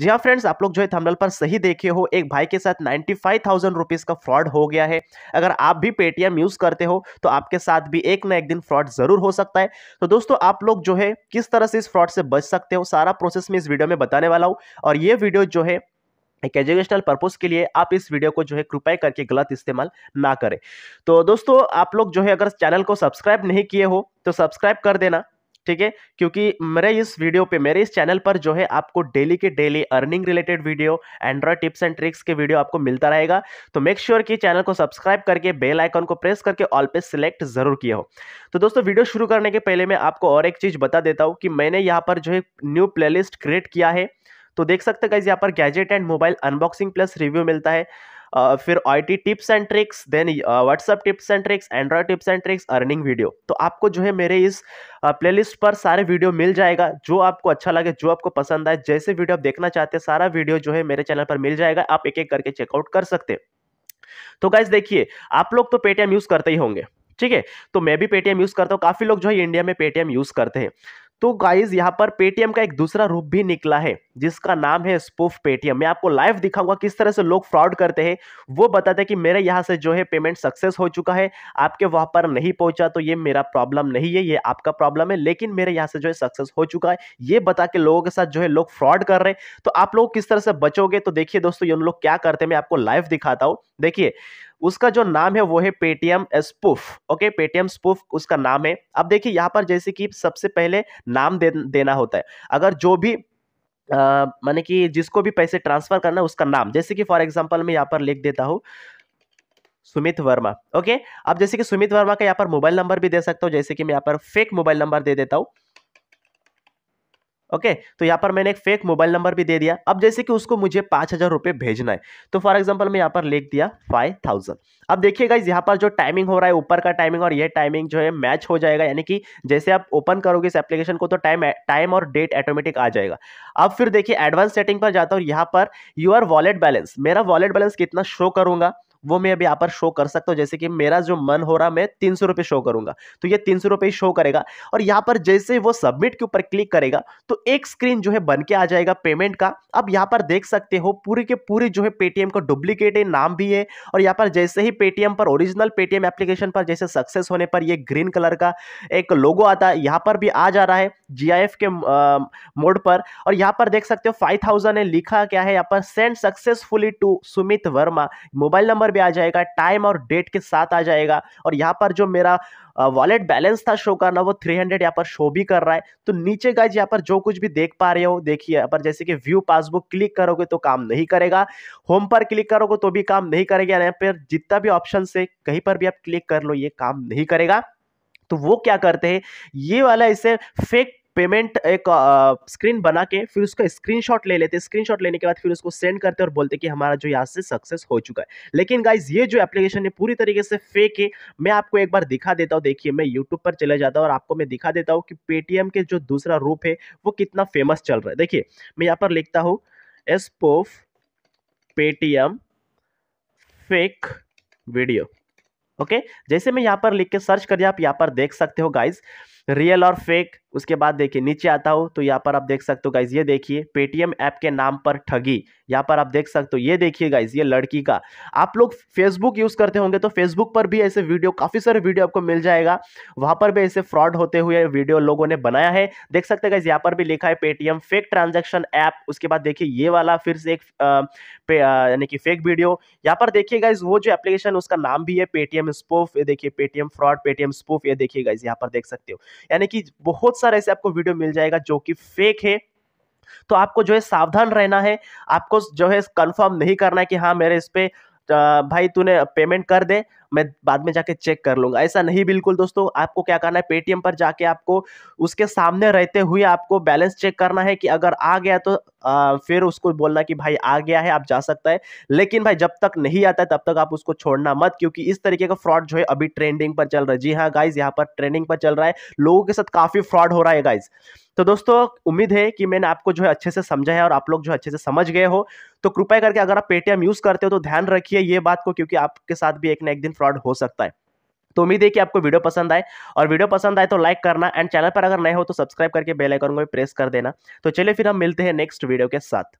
जी हाँ फ्रेंड्स आप लोग जो है थंबनेल पर सही देखे हो एक भाई के साथ नाइन्टी फाइव थाउजेंड रुपीज़ का फ्रॉड हो गया है अगर आप भी पेटीएम यूज़ करते हो तो आपके साथ भी एक ना एक दिन फ्रॉड ज़रूर हो सकता है तो दोस्तों आप लोग जो है किस तरह से इस फ्रॉड से बच सकते हो सारा प्रोसेस मैं इस वीडियो में बताने वाला हूँ और ये वीडियो जो है एक एजुकेशनल पर्पज़ के लिए आप इस वीडियो को जो है कृपया करके गलत इस्तेमाल ना करें तो दोस्तों आप लोग जो है अगर चैनल को सब्सक्राइब नहीं किए हो तो सब्सक्राइब कर देना ठीक है क्योंकि मेरे इस वीडियो पे मेरे इस चैनल पर जो है आपको डेली के daily earning related video android tips and tricks के वीडियो आपको मिलता रहेगा तो मेक श्योर कि चैनल को सब्सक्राइब करके बेल आइकॉन को प्रेस करके ऑल पे सिलेक्ट जरूर किया हो तो दोस्तों वीडियो शुरू करने के पहले मैं आपको और एक चीज़ बता देता हूँ कि मैंने यहाँ पर जो है न्यू प्लेलिस्ट क्रिएट किया है तो देख सकते हैं यहाँ पर gadget and mobile unboxing plus review मिलता है Uh, फिर I T tips and tricks then WhatsApp tips and tricks android tips and tricks earning video तो आपको जो है मेरे इस प्लेलिस्ट uh, पर सारे वीडियो मिल जाएगा जो आपको अच्छा लगे जो आपको पसंद आए जैसे वीडियो आप देखना चाहते हैं सारा वीडियो जो है मेरे चैनल पर मिल जाएगा आप एक एक करके चेकआउट कर सकते हैं तो गाइज देखिए आप लोग तो पेटीएम यूज़ करते ही होंगे ठीक है तो मैं भी पेटीएम यूज़ करता हूँ काफ़ी लोग जो है इंडिया में पेटीएम यूज़ करते हैं तो गाइज यहाँ पर पेटीएम का एक दूसरा रूप भी निकला है जिसका नाम है स्पूफ पेटीएम मैं आपको लाइव दिखाऊंगा किस तरह से लोग फ्रॉड करते हैं वो बताते हैं कि मेरे यहाँ से जो है पेमेंट सक्सेस हो चुका है आपके वहाँ पर नहीं पहुँचा तो ये मेरा प्रॉब्लम नहीं है ये आपका प्रॉब्लम है लेकिन मेरे यहाँ से जो है सक्सेस हो चुका है ये बता के लोगों के साथ जो है लोग फ्रॉड कर रहे हैं तो आप लोग किस तरह से बचोगे तो देखिए दोस्तों ये उन लोग क्या करते हैं मैं आपको लाइव दिखाता हूँ देखिए उसका जो नाम है वो है Paytm spoof okay Paytm spoof उसका नाम है अब देखिए यहाँ पर जैसे कि सबसे पहले नाम दे, देना होता है अगर जो भी माने कि जिसको भी पैसे ट्रांसफर करना है उसका नाम जैसे कि फॉर एग्जाम्पल मैं यहाँ पर लिख देता हूँ सुमित वर्मा ओके अब जैसे कि सुमित वर्मा का यहाँ पर मोबाइल नंबर भी दे सकता हूँ जैसे कि मैं यहाँ पर फेक मोबाइल नंबर दे देता हूँ ओके okay, तो यहाँ पर मैंने एक फेक मोबाइल नंबर भी दे दिया अब जैसे कि उसको मुझे पाँच हज़ार रुपये भेजना है तो फॉर एग्जांपल मैं यहाँ पर लिख दिया फाइव थाउजेंड अब देखिएगा यहाँ पर जो टाइमिंग हो रहा है ऊपर का टाइमिंग और ये टाइमिंग जो है मैच हो जाएगा यानी कि जैसे आप ओपन करोगे इस एप्लीकेशन को तो टाइम टाइम और डेट ऑटोमेटिक आ जाएगा अब फिर देखिए एडवांस सेटिंग पर जाता हूँ यहाँ पर यूर वॉलेट बैलेंस मेरा वॉलेट बैलेंस कितना शो करूँगा वो मैं अभी यहाँ पर शो कर सकता हूँ जैसे कि मेरा जो मन हो रहा मैं तीन सौ शो करूंगा तो ये तीन सौ शो करेगा और यहाँ पर जैसे वो सबमिट के ऊपर क्लिक करेगा तो एक स्क्रीन जो है बन के आ जाएगा पेमेंट का अब यहाँ पर देख सकते हो पूरी के पूरी जो है पेटीएम का डुप्लीकेट है नाम भी है और यहाँ पर जैसे ही पेटीएम पर ओरिजिनल पेटीएम एप्लीकेशन पर जैसे सक्सेस होने पर यह ग्रीन कलर का एक लोगो आता है यहाँ पर भी आ जा रहा है जी के मोड पर और यहाँ पर देख सकते हो फाइव थाउजेंड है लिखा क्या है यहाँ पर send successfully to Sumit Verma mobile number ऊपर भी आ जाएगा टाइम और डेट के साथ आ जाएगा और यहाँ पर जो मेरा वॉलेट बैलेंस था शो करना वो 300 हंड्रेड यहाँ पर शो भी कर रहा है तो नीचे गाइज यहाँ पर जो कुछ भी देख पा रहे हो देखिए यहाँ पर जैसे कि व्यू पासबुक क्लिक करोगे तो काम नहीं करेगा होम पर क्लिक करोगे तो भी काम नहीं करेगा यहाँ पर जितना भी ऑप्शन है कहीं पर भी आप क्लिक कर लो ये काम नहीं करेगा तो वो क्या करते हैं ये वाला इसे फेक पेमेंट एक स्क्रीन बना के फिर उसका स्क्रीनशॉट ले लेते स्क्रीनशॉट लेने के बाद फिर उसको सेंड करते और बोलते कि हमारा जो यहाँ से सक्सेस हो चुका है लेकिन गाइज ये जो एप्लीकेशन है पूरी तरीके से फेक है मैं आपको एक बार दिखा देता हूँ देखिए मैं यूट्यूब पर चले जाता हूँ और आपको मैं दिखा देता हूँ कि पेटीएम के जो दूसरा रूप है वो कितना फेमस चल रहा है देखिए मैं यहाँ पर लिखता हूँ spoof Paytm fake video okay जैसे मैं यहाँ पर लिख के सर्च करिए आप यहाँ पर देख सकते हो गाइज रियल और फेक उसके बाद देखिए नीचे आता हूँ तो यहाँ पर आप देख सकते हो गाइज ये देखिए पेटीएम ऐप के नाम पर ठगी यहाँ पर आप देख सकते हो ये देखिए गाइज ये लड़की का आप लोग फेसबुक यूज़ करते होंगे तो फेसबुक पर भी ऐसे वीडियो काफ़ी सारे वीडियो आपको मिल जाएगा वहाँ पर भी ऐसे फ्रॉड होते हुए वीडियो लोगों ने बनाया है देख सकते हैं गाइज यहाँ पर भी लिखा है पेटीएम फेक ट्रांजेक्शन ऐप उसके बाद देखिए ये वाला फिर से एक यानी कि फेक वीडियो यहाँ पर देखिए गाइज वो जो एप्लीकेशन उसका नाम भी है पेटीएम स्पूफ ये देखिए पेटीएम फ्रॉड पेटीएम स्पूफ ये देखिए गाइज यहाँ पर देख सकते हो यानी कि बहुत सारे ऐसे आपको वीडियो मिल जाएगा जो कि फेक है तो आपको जो है सावधान रहना है आपको जो है कंफर्म नहीं करना है कि हाँ मेरे इस पर भाई तूने पेमेंट कर दे मैं बाद में जाके चेक कर लूँगा ऐसा नहीं बिल्कुल दोस्तों आपको क्या करना है पेटीएम पर जाके आपको उसके सामने रहते हुए आपको बैलेंस चेक करना है कि अगर आ गया तो आ, फिर उसको बोलना कि भाई आ गया है आप जा सकता है लेकिन भाई जब तक नहीं आता है तब तक आप उसको छोड़ना मत क्योंकि इस तरीके का फ्रॉड जो है अभी ट्रेंडिंग पर चल रहा है जी हाँ गाइज यहाँ पर ट्रेंडिंग पर चल रहा है लोगों के साथ काफ़ी फ्रॉड हो रहा है गाइज तो दोस्तों उम्मीद है कि मैंने आपको जो है अच्छे से समझा है और आप लोग जो अच्छे से समझ गए हो तो कृपया करके अगर आप पेटीएम यूज़ करते हो तो ध्यान रखिए ये बात को क्योंकि आपके साथ भी एक ना एक दिन फ्रॉड हो सकता है तो उम्मीद है कि आपको वीडियो पसंद आए और वीडियो पसंद आए तो लाइक करना एंड चैनल पर अगर नए हो तो सब्सक्राइब करके बेल आइकन को भी प्रेस कर देना तो चलिए फिर हम मिलते हैं नेक्स्ट वीडियो के साथ